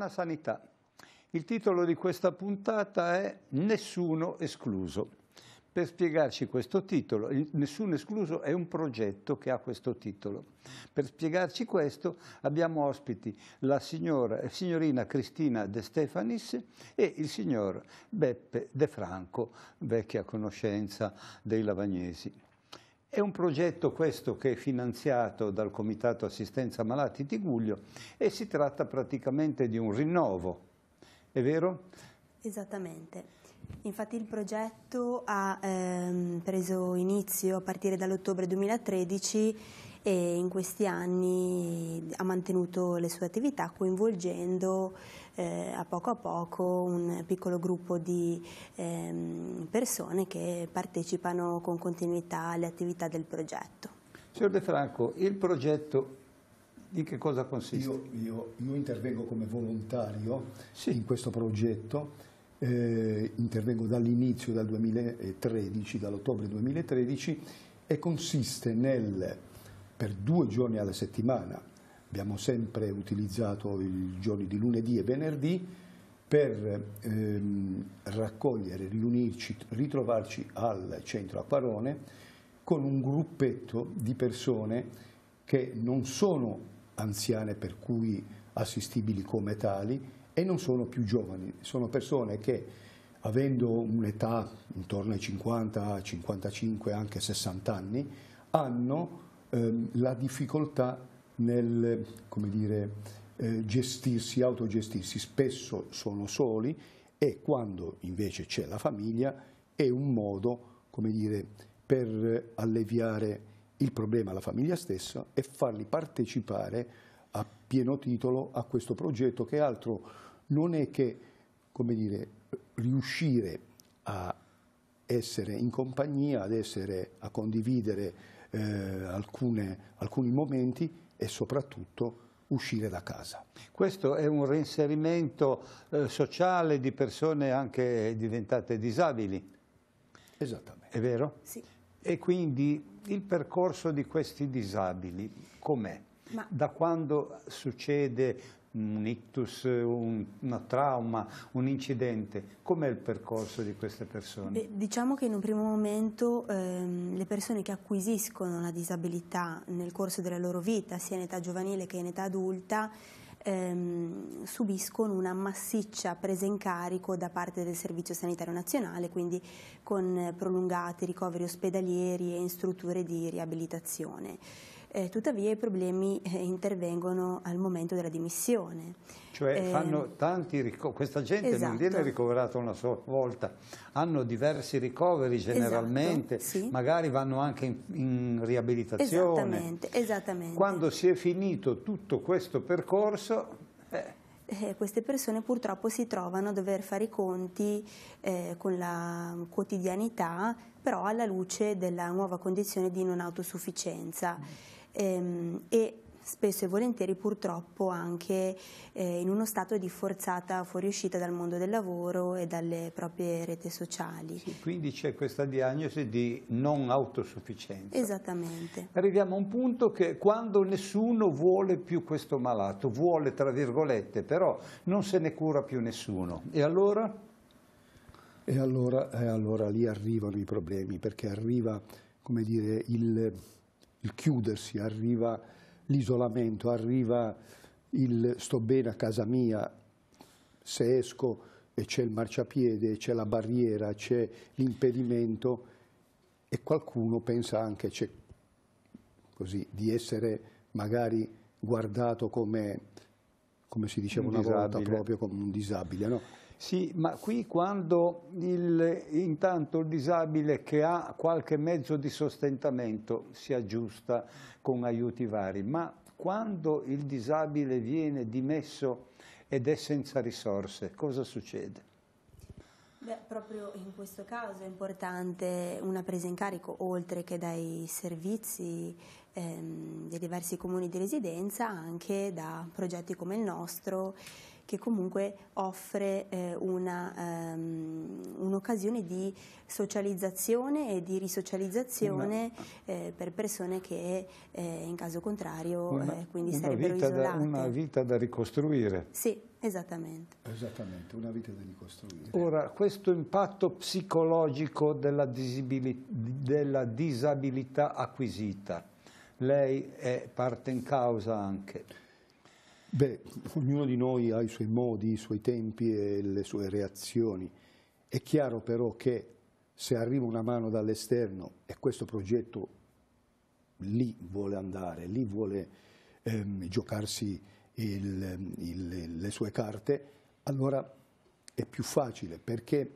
sana sanità. Il titolo di questa puntata è Nessuno escluso. Per spiegarci questo titolo, Nessuno escluso è un progetto che ha questo titolo. Per spiegarci questo abbiamo ospiti la signora, eh, signorina Cristina De Stefanis e il signor Beppe De Franco, vecchia conoscenza dei Lavagnesi. È un progetto questo che è finanziato dal Comitato Assistenza Malati di Guglio e si tratta praticamente di un rinnovo, è vero? Esattamente. Infatti il progetto ha ehm, preso inizio a partire dall'ottobre 2013 e in questi anni ha mantenuto le sue attività coinvolgendo eh, a poco a poco un piccolo gruppo di ehm, persone che partecipano con continuità alle attività del progetto. Signor De Franco, il progetto di che cosa consiste? Io, io, io intervengo come volontario sì. in questo progetto, eh, intervengo dall'inizio, dal 2013, dall'ottobre 2013 e consiste nel per due giorni alla settimana, abbiamo sempre utilizzato i giorni di lunedì e venerdì per ehm, raccogliere, riunirci, ritrovarci al centro a Parone con un gruppetto di persone che non sono anziane per cui assistibili come tali e non sono più giovani, sono persone che avendo un'età intorno ai 50, 55, anche 60 anni, hanno ehm, la difficoltà nel dire, eh, gestirsi, autogestirsi. Spesso sono soli e quando invece c'è la famiglia è un modo dire, per alleviare il problema alla famiglia stessa e farli partecipare a pieno titolo a questo progetto che altro non è che dire, riuscire a essere in compagnia, ad essere, a condividere eh, alcune, alcuni momenti e soprattutto uscire da casa. Questo è un reinserimento eh, sociale di persone anche diventate disabili. Esattamente. È vero? Sì. E quindi il percorso di questi disabili com'è? Ma... Da quando succede un ictus, un, un trauma, un incidente, com'è il percorso di queste persone? Beh, diciamo che in un primo momento ehm, le persone che acquisiscono la disabilità nel corso della loro vita, sia in età giovanile che in età adulta, Ehm, subiscono una massiccia presa in carico da parte del Servizio Sanitario Nazionale, quindi con prolungati ricoveri ospedalieri e in strutture di riabilitazione eh, tuttavia i problemi eh, intervengono al momento della dimissione. Cioè eh, fanno tanti ricoveri, questa gente esatto. non viene ricoverata una sola volta, hanno diversi ricoveri esatto, generalmente, esatto, sì. magari vanno anche in, in riabilitazione. Esattamente, esattamente. Quando si è finito tutto questo percorso... Eh. eh, queste persone purtroppo si trovano a dover fare i conti eh, con la quotidianità, però alla luce della nuova condizione di non autosufficienza. Mm ehm, e spesso e volentieri purtroppo anche eh, in uno stato di forzata fuoriuscita dal mondo del lavoro e dalle proprie reti sociali. Sì, quindi c'è questa diagnosi di non autosufficienza. Esattamente. Arriviamo a un punto che quando nessuno vuole più questo malato, vuole tra virgolette, però non se ne cura più nessuno. E allora? E allora, e allora lì arrivano i problemi, perché arriva, come dire, il il chiudersi, arriva l'isolamento, arriva il sto bene a casa mia, se esco e c'è il marciapiede, c'è la barriera, c'è l'impedimento e qualcuno pensa anche così, di essere magari guardato come, come si diceva un una disabile. volta, proprio come un disabile. No? Sì, ma qui quando il, intanto il disabile che ha qualche mezzo di sostentamento si aggiusta con aiuti vari, ma quando il disabile viene dimesso ed è senza risorse, cosa succede? Beh, proprio in questo caso è importante una presa in carico, oltre che dai servizi ehm, dei diversi comuni di residenza, anche da progetti come il nostro che comunque offre eh, ehm, un'occasione um, un di socializzazione e di risocializzazione una, eh, per persone che eh, in caso contrario eh, una, quindi sarebbero vita isolate. Da, una vita da ricostruire. Sì, Esattamente. Esattamente, una vita da ricostruire. Ora, questo impatto psicologico della, della disabilità acquisita, lei è parte in causa anche. Beh, ognuno di noi ha i suoi modi, i suoi tempi e le sue reazioni. È chiaro però che se arriva una mano dall'esterno e questo progetto lì vuole andare, lì vuole ehm, giocarsi il, il, le sue carte, allora è più facile perché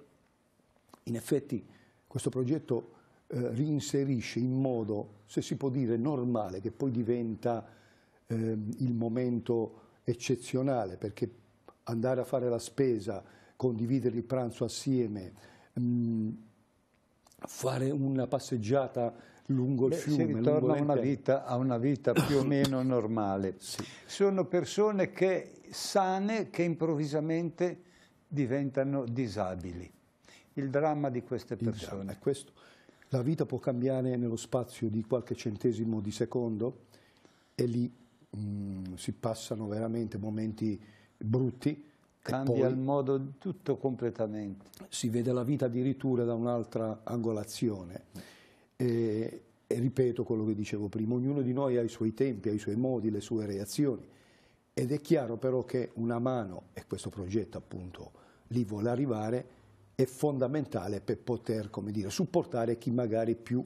in effetti questo progetto eh, reinserisce in modo, se si può dire, normale, che poi diventa eh, il momento eccezionale perché andare a fare la spesa, condividere il pranzo assieme, mh, mm, fare una passeggiata lungo Beh, il fiume. Si ritorna lungo a, una vita, a una vita più o meno normale. Sì. Sono persone che, sane che improvvisamente diventano disabili. Il dramma di queste persone. È questo. La vita può cambiare nello spazio di qualche centesimo di secondo e lì Mm, si passano veramente momenti brutti. Cambia il modo tutto completamente. Si vede la vita addirittura da un'altra angolazione. E, e ripeto quello che dicevo prima, ognuno di noi ha i suoi tempi, ha i suoi modi, le sue reazioni. Ed è chiaro però che una mano, e questo progetto appunto lì vuole arrivare, è fondamentale per poter, come dire, supportare chi magari più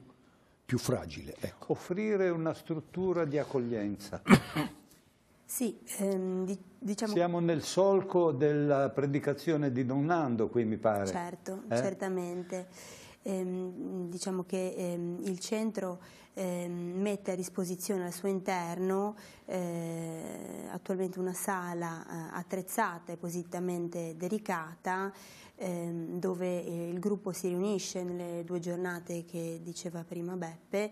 più fragile. Ecco. Offrire una struttura di accoglienza. Sì, ehm, diciamo... Siamo nel solco della predicazione di Don Nando qui mi pare. Certo, eh? certamente. Ehm, diciamo che ehm, il centro eh, mette a disposizione al suo interno eh, attualmente una sala eh, attrezzata e appositamente dedicata ehm, dove eh, il gruppo si riunisce nelle due giornate che diceva prima Beppe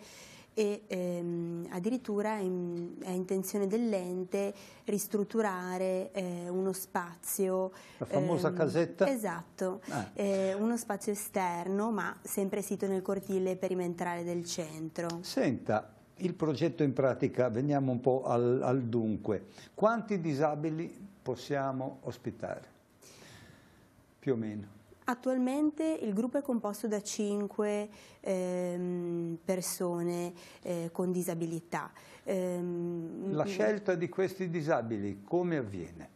e ehm, addirittura è, in, è, intenzione dell'ente ristrutturare eh, uno spazio. La famosa ehm, casetta? Esatto, ah. eh, uno spazio esterno ma sempre sito nel cortile perimetrale del centro. Senta, il progetto in pratica, veniamo un po' al, al dunque, quanti disabili possiamo ospitare? Più o meno. Attualmente il gruppo è composto da 5 ehm, persone eh, con disabilità. Ehm, La mm, scelta di questi disabili come avviene?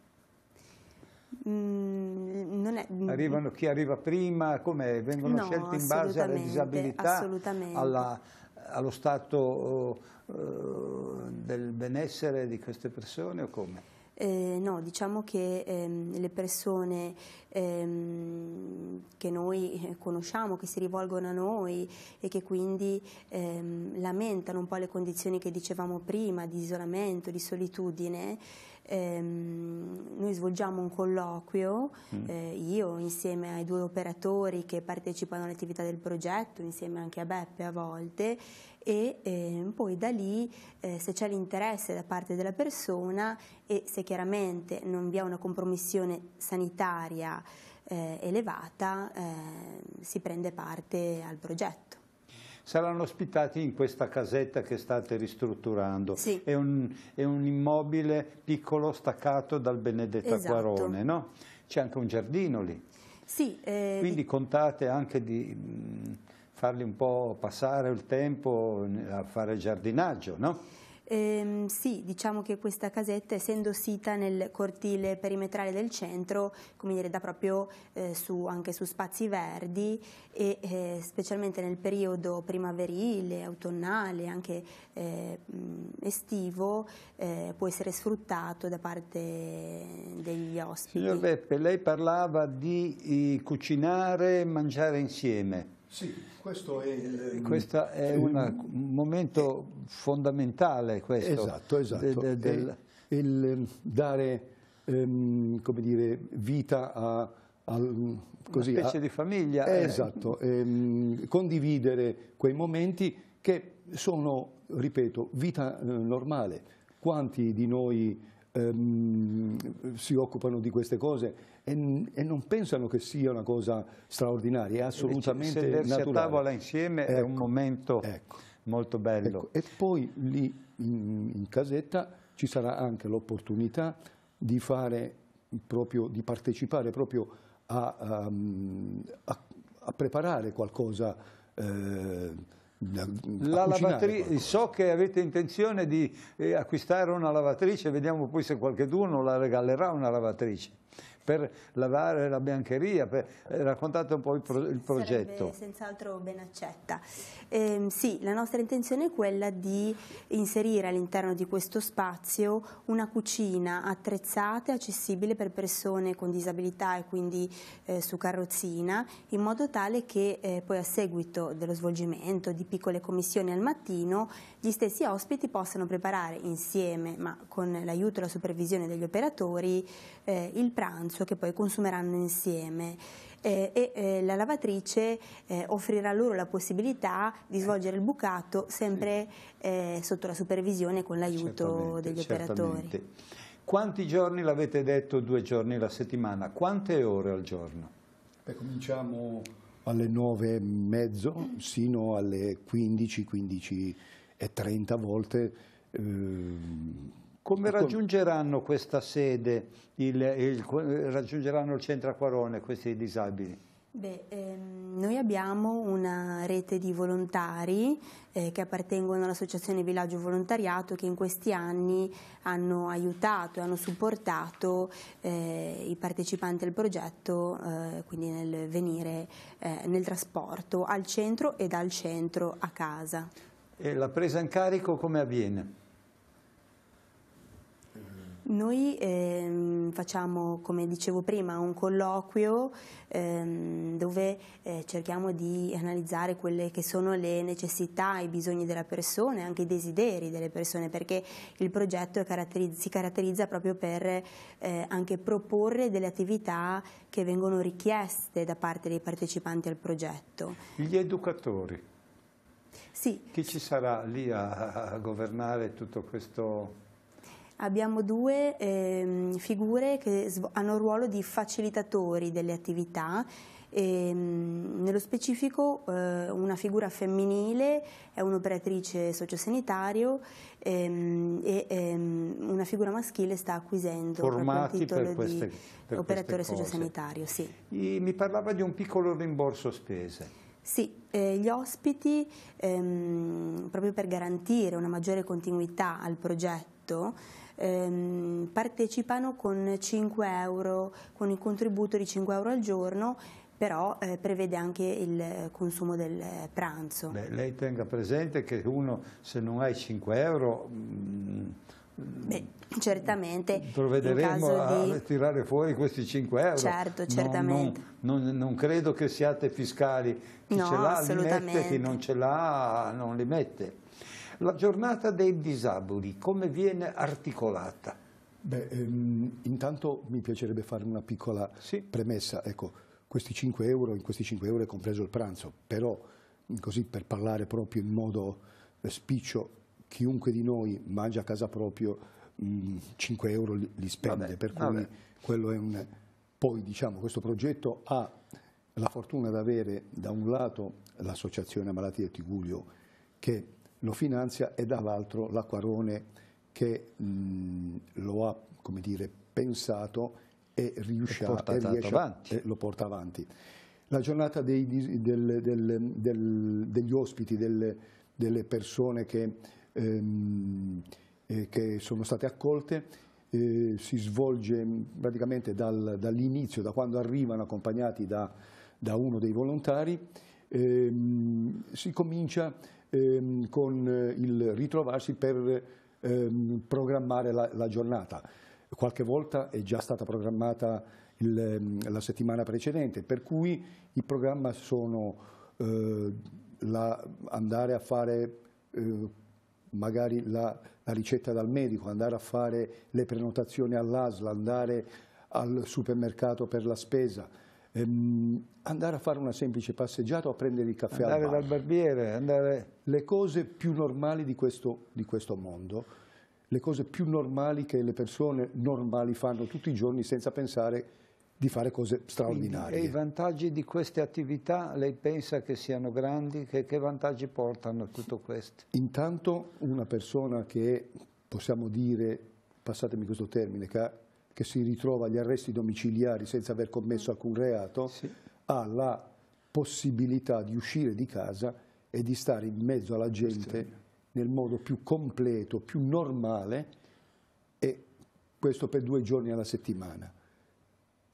Mm, è... Mm, Arrivano chi arriva prima, come vengono no, scelti in base alle disabilità, alla, allo stato eh, del benessere di queste persone o come? Eh, no, diciamo che ehm, le persone ehm, che noi eh, conosciamo, che si rivolgono a noi e che quindi ehm, lamentano un po' le condizioni che dicevamo prima di isolamento, di solitudine, ehm, noi svolgiamo un colloquio, mm. eh, io insieme ai due operatori che partecipano all'attività del progetto, insieme anche a Beppe a volte, e ehm, poi da lì eh, se c'è l'interesse da parte della persona e se chiaramente non vi è una compromissione sanitaria eh, elevata, ehm, si prende parte al progetto saranno ospitati in questa casetta che state ristrutturando. Sì. È, un, è, un, immobile piccolo staccato dal Benedetta esatto. no? C'è anche un giardino lì. Sì, eh, Quindi contate anche di mh, mm, farli un po' passare il tempo a fare giardinaggio, no? Ehm, sì, diciamo che questa casetta, essendo sita nel cortile perimetrale del centro, come dire, dà proprio eh, su, anche su spazi verdi e eh, specialmente nel periodo primaverile, autunnale, anche eh, estivo, eh, può essere sfruttato da parte degli ospiti. Signor Beppe, lei parlava di eh, cucinare e mangiare insieme. Sì, questo è il... Eh, questo è una, un momento fondamentale questo. Esatto, esatto. De, de, del... Il ehm, dare, ehm, come dire, vita a... Al, così, una specie a, di famiglia. eh. Esatto, ehm, condividere quei momenti che sono, ripeto, vita eh, normale. Quanti di noi ehm, si occupano di queste cose e, e, non pensano che sia una cosa straordinaria, è eh, assolutamente Sedersi naturale. a tavola insieme ecco, è un ecco, momento ecco, molto bello. Ecco. E poi lì in, in casetta ci sarà anche l'opportunità di fare proprio, di partecipare proprio a, a, ehm, a, a preparare qualcosa eh, la lavatrice, so che avete intenzione di eh, acquistare una lavatrice, vediamo poi se qualcuno la regalerà una lavatrice per lavare la biancheria, per, eh, raccontate un po' il, pro, il progetto. Senz'altro ben accetta. Eh, sì, la nostra intenzione è quella di inserire all'interno di questo spazio una cucina attrezzata e accessibile per persone con disabilità e quindi eh, su carrozzina, in modo tale che eh, poi a seguito dello svolgimento di piccole commissioni al mattino gli stessi ospiti possano preparare insieme, ma con l'aiuto e la supervisione degli operatori, eh, il pranzo pranzo che poi consumeranno insieme. Eh, e eh, la lavatrice eh, offrirà loro la possibilità di eh. svolgere il bucato sempre sì. Eh, sotto la supervisione e con l'aiuto degli certamente. operatori. Quanti giorni l'avete detto? Due giorni la settimana, quante ore al giorno? Beh, cominciamo alle nove e mezzo sino alle 15, 15 e 30 volte. Ehm, come raggiungeranno questa sede, il, il, raggiungeranno il centro Acquarone questi disabili? Beh, ehm, noi abbiamo una rete di volontari eh, che appartengono all'Associazione Villaggio Volontariato che in questi anni hanno aiutato e hanno supportato eh, i partecipanti al progetto, eh, quindi nel venire eh, nel trasporto al centro e dal centro a casa. E la presa in carico come avviene? Noi ehm, facciamo, come dicevo prima, un colloquio ehm, dove eh, cerchiamo di analizzare quelle che sono le necessità, i bisogni della persona e anche i desideri delle persone, perché il progetto caratterizza, si caratterizza proprio per eh, anche proporre delle attività che vengono richieste da parte dei partecipanti al progetto. Gli educatori? Sì. Chi ci sarà lì a, a governare tutto questo? abbiamo due eh, figure che hanno il ruolo di facilitatori delle attività. E, ehm, nello specifico eh, una figura femminile è un'operatrice sociosanitario ehm, e ehm, una figura maschile sta acquisendo Formati il titolo queste, di operatore sociosanitario. Sì. I, mi parlava di un piccolo rimborso spese. Sì, eh, gli ospiti, ehm, proprio per garantire una maggiore continuità al progetto, ehm, partecipano con 5 euro, con il contributo di 5 euro al giorno però eh, prevede anche il consumo del pranzo. Beh, lei tenga presente che uno se non hai 5 euro mh, mm, Beh, certamente. Provvederemo a di... tirare fuori questi 5 euro. Certo, certamente. Non, non, non credo che siate fiscali. Chi no, ce l'ha li mette, chi non ce l'ha non li mette. La giornata dei disabili come viene articolata? Beh, ehm, intanto mi piacerebbe fare una piccola sì. premessa. Ecco, questi 5 euro, in questi 5 euro è compreso il pranzo, però così per parlare proprio in modo eh, spiccio, chiunque di noi mangia a casa proprio mh, mm, 5 euro li, li spende, vabbè, per cui vabbè. quello è un... Poi diciamo questo progetto ha la fortuna di avere da un lato l'associazione malattie Malattia Tigulio che lo finanzia e dall'altro l'Acquarone che mh, lo ha dire, pensato e, riuscì, e, riesce, e lo porta avanti. La giornata dei, del, del, del, degli ospiti, delle persone che, ehm, eh, che, sono state accolte eh, si svolge praticamente dal, dall'inizio, da quando arrivano accompagnati da, da uno dei volontari, ehm, si comincia ehm, con eh, il ritrovarsi per ehm, programmare la, la, giornata. Qualche volta è già stata programmata il, ehm, la settimana precedente, per cui i programmi sono eh, la, andare a fare eh, magari la, la, ricetta dal medico, andare a fare le prenotazioni all'ASL, andare al supermercato per la spesa, ehm, andare a fare una semplice passeggiata o a prendere il caffè andare al bar. dal barbiere, andare... Le cose più normali di questo, di questo mondo, le cose più normali che le persone normali fanno tutti i giorni senza pensare di fare cose straordinarie. E i vantaggi di queste attività, lei pensa che siano grandi? Che, che vantaggi portano tutto questo? Intanto una persona che, possiamo dire, passatemi questo termine, che ha che si ritrova agli arresti domiciliari senza aver commesso alcun reato, sì. ha la possibilità di uscire di casa e di stare in mezzo alla gente nel modo più completo, più normale e questo per due giorni alla settimana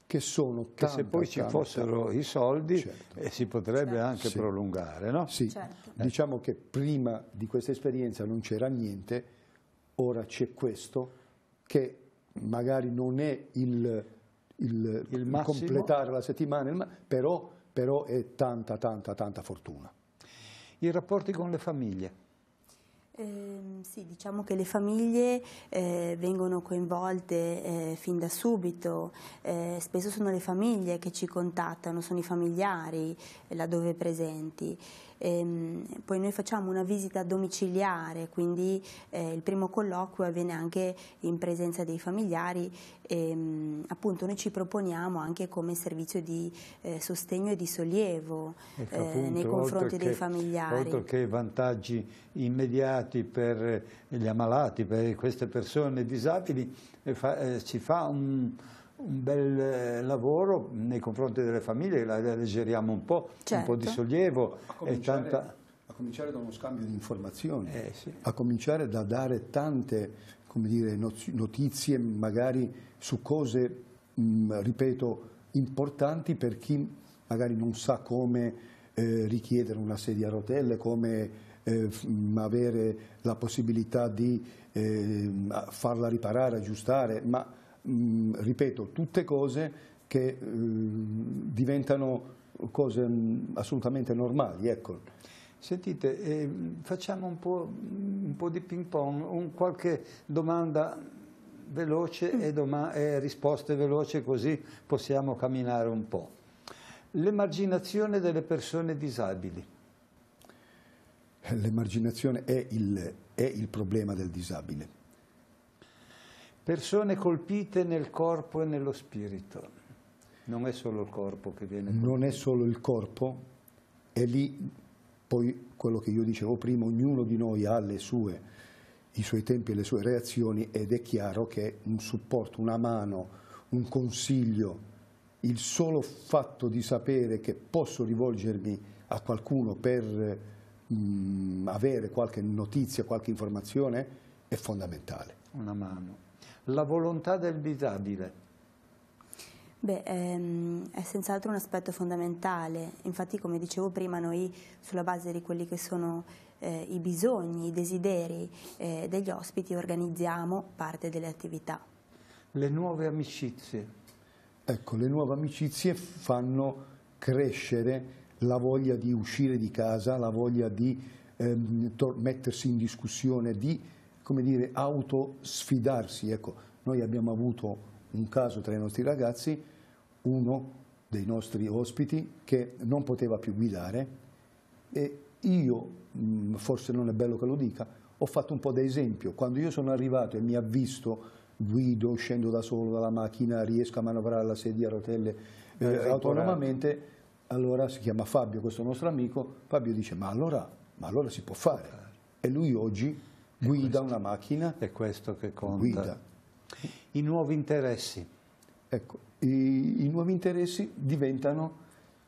che sono tanta, che se poi ci tanta, fossero tanta, i soldi certo. eh, si potrebbe certo. anche sì. prolungare, no? Sì, certo. Eh. diciamo che prima di questa esperienza non c'era niente, ora c'è questo che magari non è il, il, il completare la settimana, però, però è tanta, tanta, tanta fortuna. I rapporti con le famiglie? Eh, sì, diciamo che le famiglie eh, vengono coinvolte eh, fin da subito, eh, spesso sono le famiglie che ci contattano, sono i familiari eh, laddove presenti. Ehm, poi noi facciamo una visita domiciliare, quindi eh, il primo colloquio avviene anche in presenza dei familiari. Ehm, appunto noi ci proponiamo anche come servizio di eh, sostegno e di sollievo ecco, appunto, nei confronti dei che, familiari. Oltre che vantaggi immediati per gli ammalati, per queste persone disabili, eh, fa, eh, ci fa un un bel eh, lavoro nei confronti delle famiglie, la alleggeriamo un po', certo. un po' di certo. sollievo. A tanta... a cominciare da uno scambio di informazioni, eh, sì. a cominciare da dare tante dire, notizie magari su cose, mh, ripeto, importanti per chi magari non sa come eh, richiedere una sedia a rotelle, come eh, avere la possibilità di eh, farla riparare, aggiustare, ma mh, mm, ripeto, tutte cose che eh, diventano cose mh, mm, assolutamente normali. Ecco. Sentite, eh, facciamo un po', un po di ping pong, qualche domanda veloce e, e risposte veloci così possiamo camminare un po'. L'emarginazione delle persone disabili. L'emarginazione è è il problema del disabile persone colpite nel corpo e nello spirito. Non è solo il corpo che viene colpito. Non è solo il corpo, è lì poi quello che io dicevo prima, ognuno di noi ha sue, i suoi tempi e le sue reazioni ed è chiaro che un supporto, una mano, un consiglio, il solo fatto di sapere che posso rivolgermi a qualcuno per mh, mm, avere qualche notizia, qualche informazione è fondamentale. Una mano la volontà del disabile? Beh, ehm, è senz'altro un aspetto fondamentale, infatti come dicevo prima noi sulla base di quelli che sono eh, i bisogni, i desideri eh, degli ospiti organizziamo parte delle attività. Le nuove amicizie? Ecco, le nuove amicizie fanno crescere la voglia di uscire di casa, la voglia di ehm, mettersi in discussione, di come dire, autosfidarsi. Ecco, noi abbiamo avuto un caso tra i nostri ragazzi, uno dei nostri ospiti che non poteva più guidare e io, mm, forse non è bello che lo dica, ho fatto un po' da esempio. Quando io sono arrivato e mi ha visto guido, scendo da solo dalla macchina, riesco a manovrare la sedia a rotelle eh, autonomamente, eh. allora si chiama Fabio, questo nostro amico, Fabio dice ma allora, ma allora si può fare. Certo. E lui oggi Guida una macchina. È questo che conta. Guida. I nuovi interessi. Ecco, i, i nuovi interessi diventano,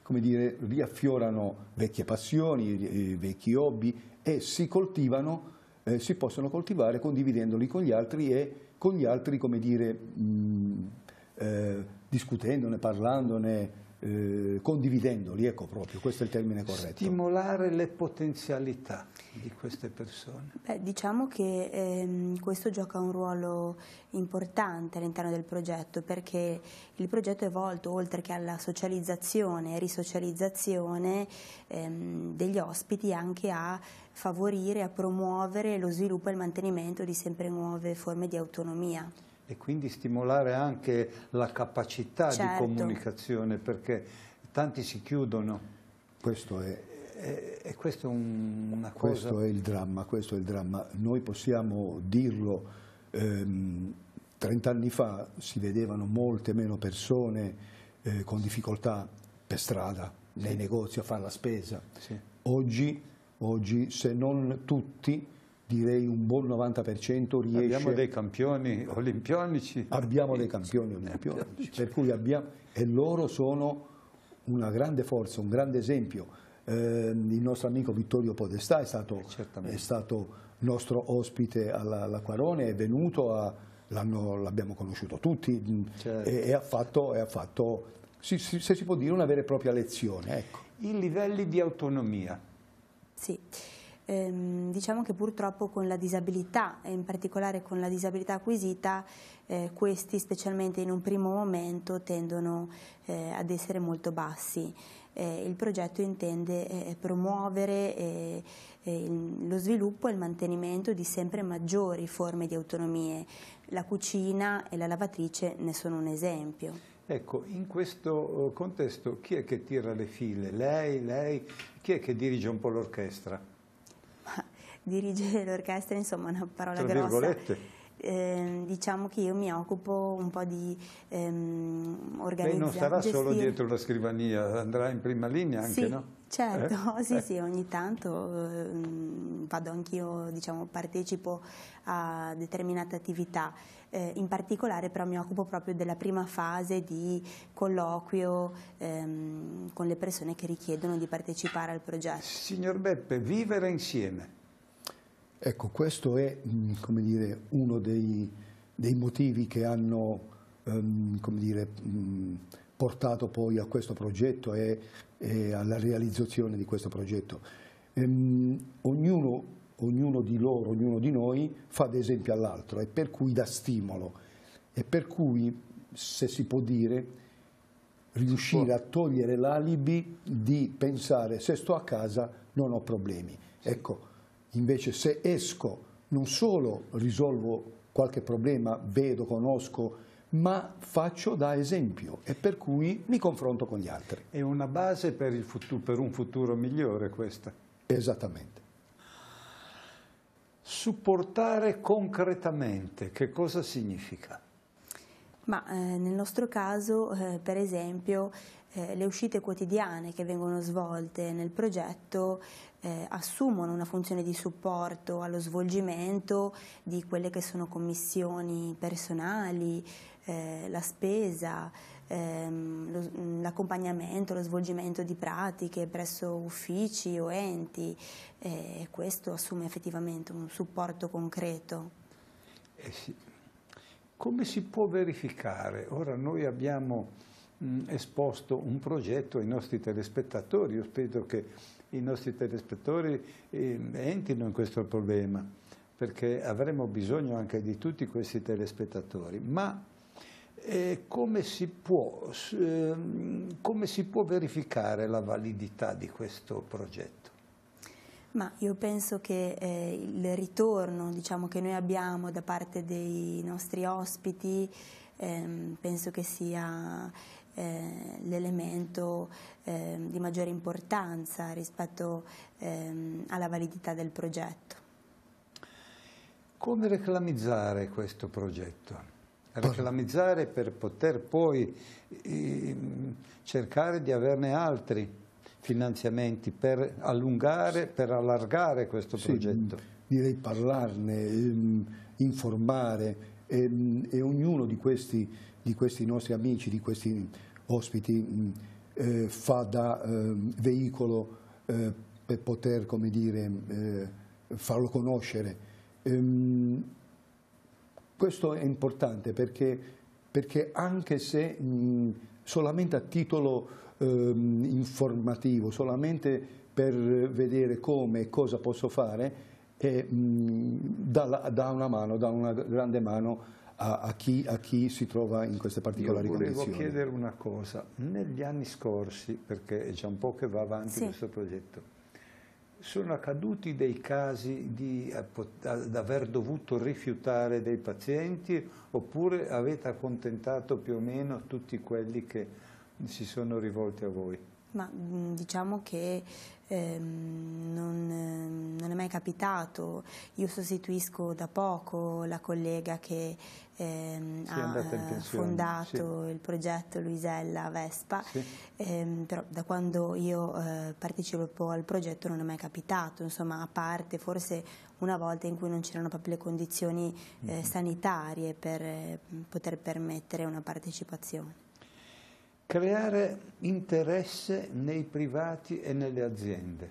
come dire, riaffiorano vecchie passioni, eh, vecchi hobby e si coltivano, eh, si possono coltivare condividendoli con gli altri e con gli altri, come dire, mh, mm, eh, discutendone, parlandone, eh, condividendoli, ecco proprio, questo è il termine corretto. Stimolare le potenzialità di queste persone. Beh, diciamo che ehm, questo gioca un ruolo importante all'interno del progetto perché il progetto è volto oltre che alla socializzazione e risocializzazione ehm, degli ospiti anche a favorire, a promuovere lo sviluppo e il mantenimento di sempre nuove forme di autonomia e quindi stimolare anche la capacità certo. di comunicazione perché tanti si chiudono. Questo è, e, e questo è un, una cosa... Questo è il dramma, questo è il dramma. Noi possiamo dirlo, ehm, 30 anni fa si vedevano molte meno persone eh, con difficoltà per strada, sì. nei negozi a fare la spesa. Sì. Oggi, oggi, se non tutti, direi un buon 90% riesce... Abbiamo dei campioni olimpionici. Abbiamo dei campioni olimpionici, per cui abbiamo... e loro sono una grande forza, un grande esempio. Eh, il nostro amico Vittorio Podestà è stato, è stato nostro ospite alla, Quarone, è venuto, l'abbiamo conosciuto tutti mm, certo. e, e, ha fatto, e ha fatto si, si, se si può dire, una vera e propria lezione. Ecco. I livelli di autonomia. Sì ehm, diciamo che purtroppo con la disabilità, e in particolare con la disabilità acquisita, eh, questi specialmente in un primo momento tendono eh, ad essere molto bassi. Eh, il progetto intende eh, promuovere eh, eh, il, lo sviluppo e il mantenimento di sempre maggiori forme di autonomie. La cucina e la lavatrice ne sono un esempio. Ecco, in questo contesto chi è che tira le file? Lei, lei? Chi è che dirige un po' l'orchestra? dirige l'orchestra, insomma una parola Tra grossa. Virgolette. Eh, diciamo che io mi occupo un po' di ehm, organizzazione. Lei non sarà gestire. solo dietro la scrivania, andrà in prima linea anche, sì, no? Certo, eh? sì, eh. sì, ogni tanto eh, vado anch'io, diciamo, partecipo a determinate attività. Eh, in particolare però mi occupo proprio della prima fase di colloquio ehm, con le persone che richiedono di partecipare al progetto. Signor Beppe, vivere insieme Ecco, questo è mm, dire, uno dei, dei, motivi che hanno um, dire, um, portato poi a questo progetto e, e, alla realizzazione di questo progetto. Um, ognuno, ognuno di loro, ognuno di noi fa ad esempio all'altro e per cui dà stimolo e per cui, se si può dire, riuscire a togliere l'alibi di pensare se sto a casa non ho problemi. Ecco, Invece se esco non solo risolvo qualche problema, vedo, conosco, ma faccio da esempio e per cui mi confronto con gli altri. È una base per, futuro, per un futuro migliore questa. Esattamente. Supportare concretamente, che cosa significa? Ma eh, nel nostro caso, eh, per esempio, eh, le uscite quotidiane che vengono svolte nel progetto eh, assumono una funzione di supporto allo svolgimento di quelle che sono commissioni personali, eh, la spesa, ehm, l'accompagnamento, lo svolgimento di pratiche presso uffici o enti eh, e questo assume effettivamente un supporto concreto. Eh sì. Come si può verificare? Ora noi abbiamo Mm, esposto un progetto ai nostri telespettatori. Io spero che i nostri telespettatori ehm, entrino in questo problema, perché avremo bisogno anche di tutti questi telespettatori. Ma eh, come, si può, eh, come si può verificare la validità di questo progetto? Ma io penso che eh, il ritorno diciamo, che noi abbiamo da parte dei nostri ospiti ehm, penso che sia eh, l'elemento eh, di maggiore importanza rispetto ehm, alla validità del progetto. Come reclamizzare questo progetto? Reclamizzare per poter poi eh, cercare di averne altri finanziamenti per allungare, per allargare questo progetto? Sì, direi parlarne, ehm, informare ehm, e ognuno di questi di questi nostri amici, di questi ospiti, eh, fa da eh, veicolo eh, per poter come dire, eh, farlo conoscere. Ehm, questo è importante perché, perché anche se mh, solamente a titolo ehm, informativo, solamente per vedere come e cosa posso fare, e, mh, dà, dà una mano, dà una grande mano a, a, chi, a chi, si trova in queste particolari Io volevo condizioni. Volevo chiedere una cosa, negli anni scorsi, perché è già un po' che va avanti sì. questo progetto, sono accaduti dei casi di eh, eh, aver dovuto rifiutare dei pazienti oppure avete accontentato più o meno tutti quelli che si sono rivolti a voi? Ma mm, diciamo che ehm, non, non, è mai capitato, io sostituisco da poco la collega che ehm, ha fondato sì. il progetto Luisella Vespa, sì. ehm, però da quando io eh, partecipo al progetto non è mai capitato, insomma a parte forse una volta in cui non c'erano proprio le condizioni eh, mhm. sanitarie per eh, poter permettere una partecipazione creare interesse nei privati e nelle aziende.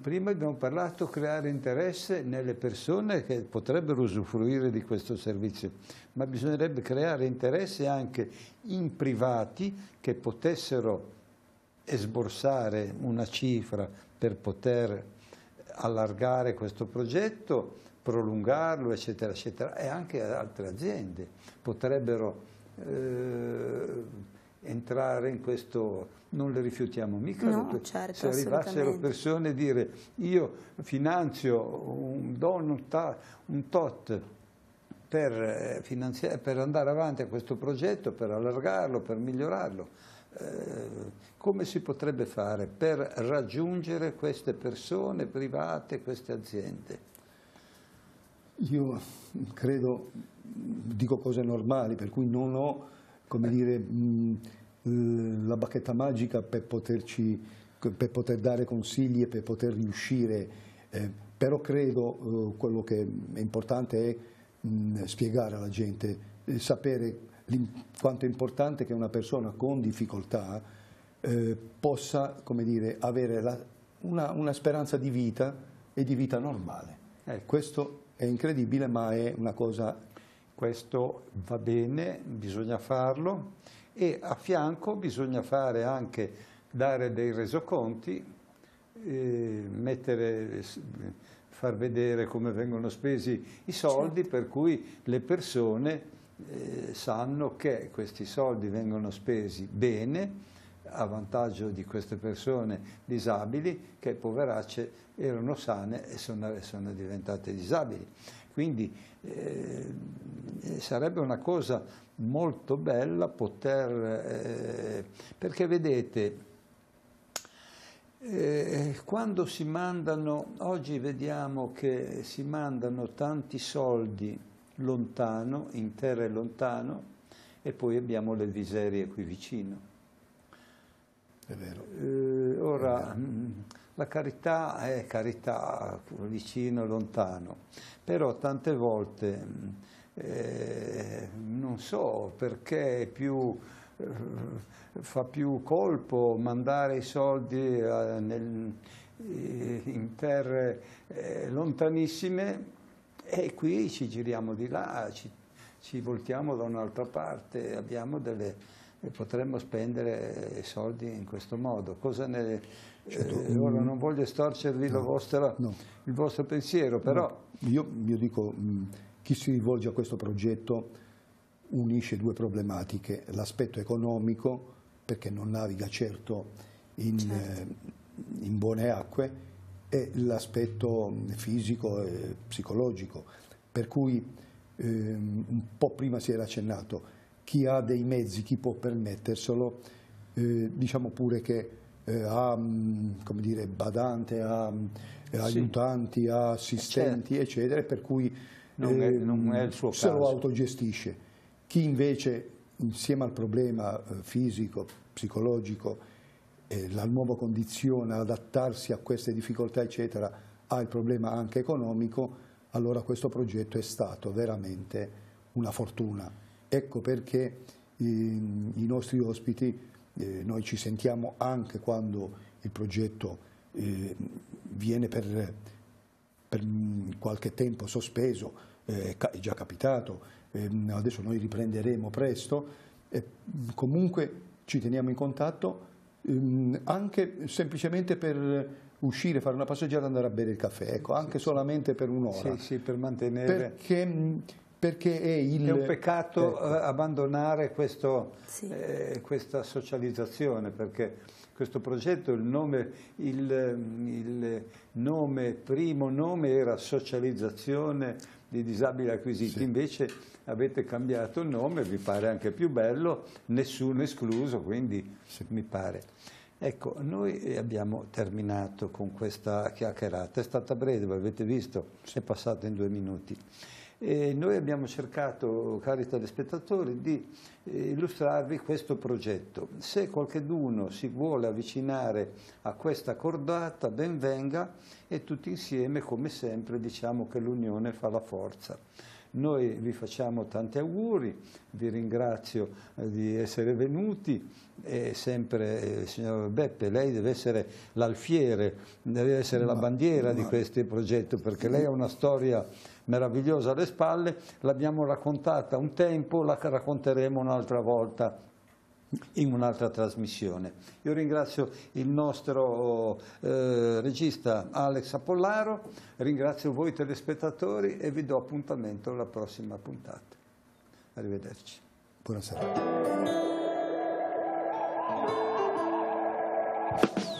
Prima abbiamo parlato di creare interesse nelle persone che potrebbero usufruire di questo servizio, ma bisognerebbe creare interesse anche in privati che potessero esborsare una cifra per poter allargare questo progetto, prolungarlo, eccetera, eccetera, e anche altre aziende potrebbero eh, entrare in questo... Non le rifiutiamo mica, no, certo, se arrivassero persone e dire io finanzio un dono, un tot per, eh, per, andare avanti a questo progetto, per allargarlo, per migliorarlo. Eh, come si potrebbe fare per raggiungere queste persone private, queste aziende? Io credo dico cose normali, per cui non ho dire, mh, eh, la bacchetta magica per, poterci, per, poter dare consigli e per poter riuscire, eh, però credo eh, quello che è importante è mh, spiegare alla gente, eh, sapere quanto è importante che una persona con difficoltà eh, possa dire, avere la, una, una, speranza di vita e di vita normale. Ecco. Questo è incredibile ma è una cosa questo va bene, bisogna farlo e a fianco bisogna fare anche dare dei resoconti, eh, mettere, far vedere come vengono spesi i soldi certo. per cui le persone eh, sanno che questi soldi vengono spesi bene a vantaggio di queste persone disabili che poveracce erano sane e sono, sono diventate disabili. Quindi eh, sarebbe una cosa molto bella poter, eh, perché vedete, eh, quando si mandano, oggi vediamo che si mandano tanti soldi lontano, in terra e lontano, e poi abbiamo le miserie qui vicino. È vero. Eh, ora, È vero. Mm, la carità è carità vicino, e lontano, però tante volte eh, non so perché più, eh, fa più colpo mandare i soldi eh, nel, eh, in terre eh, lontanissime e qui ci giriamo di là, ci, ci voltiamo da un'altra parte, abbiamo delle, potremmo spendere soldi in questo modo. Cosa ne Certo. ora non voglio storcervi no, vostra, no. il vostro pensiero, però... Io, io dico, chi si rivolge a questo progetto unisce due problematiche, l'aspetto economico, perché non naviga certo in, certo. Eh, in buone acque, e l'aspetto fisico e psicologico, per cui eh, un po' prima si era accennato, chi ha dei mezzi, chi può permetterselo, eh, diciamo pure che eh, a mm, dire, badante, a mm, sì. aiutanti, a assistenti, certo. eccetera, per cui non è, eh, non è se caso. lo autogestisce. Chi invece, insieme al problema eh, fisico, psicologico, eh, la nuova condizione, adattarsi a queste difficoltà, eccetera, ha il problema anche economico, allora questo progetto è stato veramente una fortuna. Ecco perché i, i nostri ospiti eh, noi ci sentiamo anche quando il progetto eh, viene per, per, mm, qualche tempo sospeso, eh, è già capitato, ehm, adesso noi riprenderemo presto, mm, comunque ci teniamo in contatto ehm, anche semplicemente per uscire, fare una passeggiata e andare a bere il caffè, ecco, anche sì, solamente per un'ora. Sì, sì, per mantenere... Perché mm, perché è il... È un peccato eh, eh, abbandonare questo, sì. eh, questa socializzazione, perché questo progetto, il nome, il, il nome, primo nome era socializzazione dei disabili acquisiti, sì. invece avete cambiato il nome, vi pare anche più bello, nessuno escluso, quindi sì. mi pare. Ecco, noi abbiamo terminato con questa chiacchierata, è stata breve, avete visto, è passata in due minuti. E noi abbiamo cercato, cari telespettatori, di eh, illustrarvi questo progetto. Se qualcheduno si vuole avvicinare a questa cordata, ben venga e tutti insieme, come sempre, diciamo che l'unione fa la forza. Noi vi facciamo tanti auguri, vi ringrazio eh, di essere venuti e sempre, eh, signor Beppe, lei deve essere l'alfiere, deve essere no, la bandiera no. di questo progetto perché lei ha una storia meravigliosa alle spalle, l'abbiamo raccontata un tempo, la racconteremo un'altra volta in un'altra trasmissione. Io ringrazio il nostro eh, regista Alex Apollaro, ringrazio voi telespettatori e vi do appuntamento alla prossima puntata. Arrivederci. Buonasera.